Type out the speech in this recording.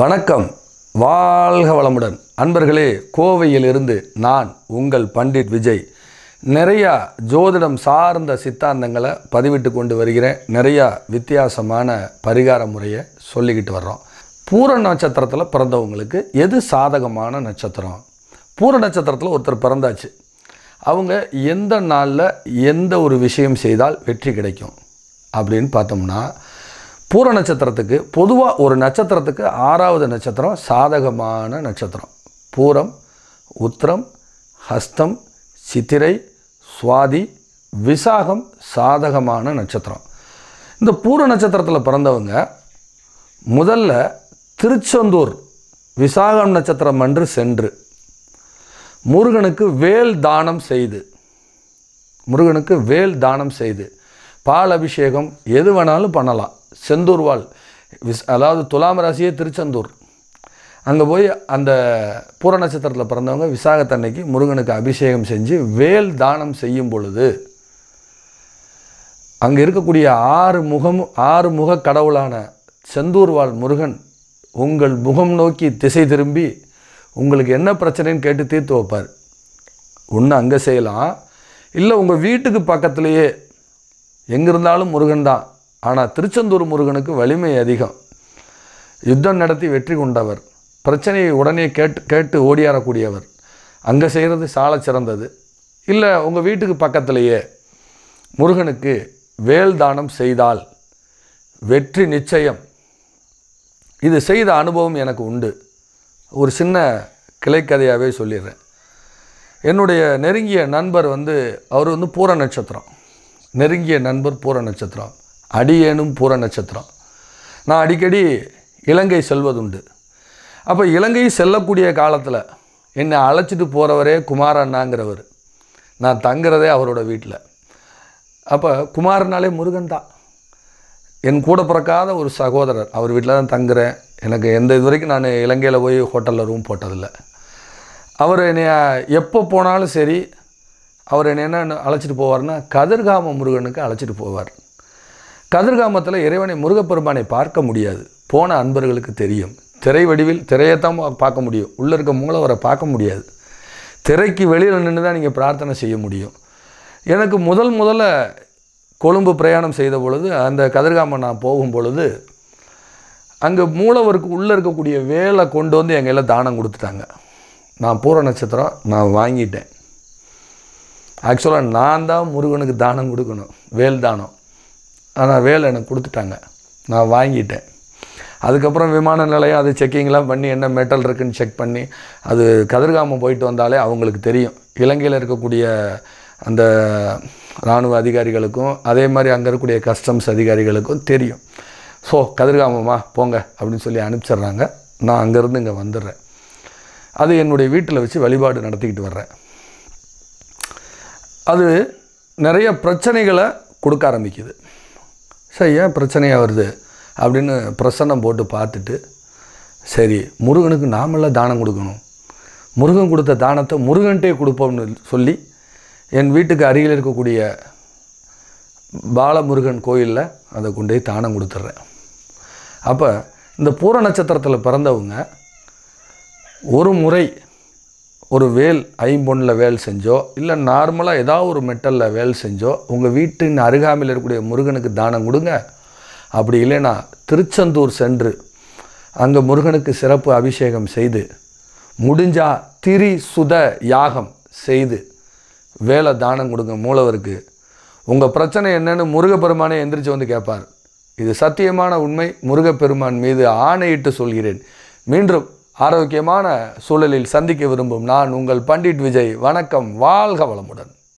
வணக்கம் வாழ்க வளமுடன் அன்பர்களே கோவையிலிருந்து நான் உங்கள் பண்டிட் விஜய் நிறையா ஜோதிடம் சார்ந்த சித்தாந்தங்களை பதிவிட்டு கொண்டு வருகிறேன் நிறையா வித்தியாசமான பரிகார முறையை சொல்லிக்கிட்டு வர்றோம் பூர நட்சத்திரத்தில் பிறந்தவங்களுக்கு எது சாதகமான நட்சத்திரம் பூர நட்சத்திரத்தில் ஒருத்தர் பிறந்தாச்சு அவங்க எந்த நாளில் எந்த ஒரு விஷயம் செய்தால் வெற்றி கிடைக்கும் அப்படின்னு பார்த்தோம்னா பூர நட்சத்திரத்துக்கு பொதுவாக ஒரு நட்சத்திரத்துக்கு ஆறாவது நட்சத்திரம் சாதகமான நட்சத்திரம் பூரம் உத்திரம் ஹஸ்தம் சித்திரை சுவாதி விசாகம் சாதகமான நட்சத்திரம் இந்த பூர நட்சத்திரத்தில் பிறந்தவங்க முதல்ல திருச்செந்தூர் விசாகம் நட்சத்திரம் அன்று சென்று முருகனுக்கு வேல் தானம் செய்து முருகனுக்கு வேல் தானம் செய்து பால் அபிஷேகம் எது வேணாலும் பண்ணலாம் செந்தூர் வாழ் விஸ் அதாவது துலாம் ராசியே திருச்செந்தூர் அங்கே போய் அந்த பூர நட்சத்திரத்தில் பிறந்தவங்க விசாகத்தன்னைக்கு முருகனுக்கு அபிஷேகம் செஞ்சு வேல் தானம் செய்யும் பொழுது அங்கே இருக்கக்கூடிய ஆறு முகம் ஆறு முக கடவுளான செந்தூர்வாள் முருகன் உங்கள் முகம் நோக்கி திசை திரும்பி உங்களுக்கு என்ன பிரச்சனைன்னு கேட்டு தீர்த்து வைப்பார் ஒன்று அங்கே செய்யலாம் இல்லை உங்கள் வீட்டுக்கு பக்கத்துலேயே எங்கிருந்தாலும் முருகன் தான் ஆனால் திருச்செந்தூர் முருகனுக்கு வலிமை அதிகம் யுத்தம் நடத்தி வெற்றி கொண்டவர் பிரச்சனையை உடனே கேட்டு கேட்டு ஓடியாரக்கூடியவர் அங்கே செய்கிறது சால சிறந்தது இல்லை உங்கள் வீட்டுக்கு பக்கத்திலேயே முருகனுக்கு வேல் தானம் செய்தால் வெற்றி நிச்சயம் இது செய்த அனுபவம் எனக்கு உண்டு ஒரு சின்ன கிளைக்கதையாகவே சொல்லிடுறேன் என்னுடைய நெருங்கிய நண்பர் வந்து அவர் வந்து பூர நட்சத்திரம் நெருங்கிய நண்பர் பூர நட்சத்திரம் அடியேனும் பூர நட்சத்திரம் நான் அடிக்கடி இலங்கை செல்வதுண்டு அப்போ இலங்கை செல்லக்கூடிய காலத்தில் என்னை அழைச்சிட்டு போகிறவரே குமார் அண்ணாங்கிறவர் நான் தங்குறதே அவரோட வீட்டில் அப்போ குமாரனாலே முருகன் தான் என் கூட பிறக்காத ஒரு சகோதரர் அவர் வீட்டில் தான் தங்குறேன் எனக்கு எந்த இது வரைக்கும் நான் இலங்கையில் போய் ஹோட்டலில் ரூம் போட்டதில்லை அவர் என்னை எப்போ போனாலும் சரி அவர் என்ன அழைச்சிட்டு போவார்னா கதிர்காம முருகனுக்கு அழைச்சிட்டு போவார் கதிர்காமத்தில் இறைவனை முருகப்பெருமானை பார்க்க முடியாது போன அன்பர்களுக்கு தெரியும் திரை வடிவில் திரையைத்தான் பார்க்க முடியும் உள்ளே இருக்க மூலவரை பார்க்க முடியாது திரைக்கு வெளியில் நின்று தான் நீங்கள் பிரார்த்தனை செய்ய முடியும் எனக்கு முதல் முதல்ல கொழும்பு பிரயாணம் செய்த பொழுது அந்த கதிர்காமம் நான் போகும் பொழுது அங்கே மூலவருக்கு உள்ளே இருக்கக்கூடிய வேலை கொண்டு வந்து எங்கள் எல்லாம் தானம் கொடுத்துட்டாங்க நான் பூர நட்சத்திரம் நான் வாங்கிட்டேன் ஆக்சுவலாக நான் தான் முருகனுக்கு தானம் கொடுக்கணும் வேல் தானம் ஆனால் வேல் எனக்கு கொடுத்துட்டாங்க நான் வாங்கிட்டேன் அதுக்கப்புறம் விமான நிலையம் அது செக்கிங்லாம் பண்ணி என்ன மெட்டல் இருக்குன்னு செக் பண்ணி அது கதிர்காமம் போயிட்டு வந்தாலே அவங்களுக்கு தெரியும் இலங்கையில் இருக்கக்கூடிய அந்த இராணுவ அதிகாரிகளுக்கும் அதே மாதிரி அங்கே இருக்கக்கூடிய கஸ்டம்ஸ் அதிகாரிகளுக்கும் தெரியும் ஸோ கதிர்காமமா போங்க அப்படின்னு சொல்லி அனுப்பிச்சிட்றாங்க நான் அங்கேருந்து இங்கே வந்துடுறேன் அது என்னுடைய வீட்டில் வச்சு வழிபாடு நடத்திக்கிட்டு வர்றேன் அது நிறைய பிரச்சனைகளை கொடுக்க ஆரம்பிக்குது சரி ஏன் பிரச்சனையாக வருது அப்படின்னு பிரசன்னம் போட்டு பார்த்துட்டு சரி முருகனுக்கு நாமெல்லாம் தானம் கொடுக்கணும் முருகன் கொடுத்த தானத்தை முருகன்ட்டே கொடுப்போம்னு சொல்லி என் வீட்டுக்கு அருகில் இருக்கக்கூடிய பாலமுருகன் கோயிலில் அதை கொண்டு போய் தானம் கொடுத்துட்றேன் அப்போ இந்த பூர நட்சத்திரத்தில் பிறந்தவங்க ஒரு முறை ஒரு வேல் ஐம்பொன்னில் வேல் செஞ்சோ இல்லை நார்மலாக ஏதாவது ஒரு மெட்டலில் வேல் செஞ்சோ உங்கள் வீட்டின் அருகாமையில் இருக்கக்கூடிய முருகனுக்கு தானம் கொடுங்க அப்படி இல்லைன்னா திருச்செந்தூர் சென்று அங்கே முருகனுக்கு சிறப்பு அபிஷேகம் செய்து முடிஞ்சா திரி சுத யாகம் செய்து வேலை தானம் கொடுங்க மூலவருக்கு உங்கள் பிரச்சனை என்னென்னு முருகப்பெருமானே எந்திரிச்சு வந்து கேட்பார் இது சத்தியமான உண்மை முருகப்பெருமான் மீது ஆணையிட்டு சொல்கிறேன் மீண்டும் ஆரோக்கியமான சூழலில் சந்திக்க விரும்பும் நான் உங்கள் பண்டிட் விஜய் வணக்கம் வாழ்க வளமுடன்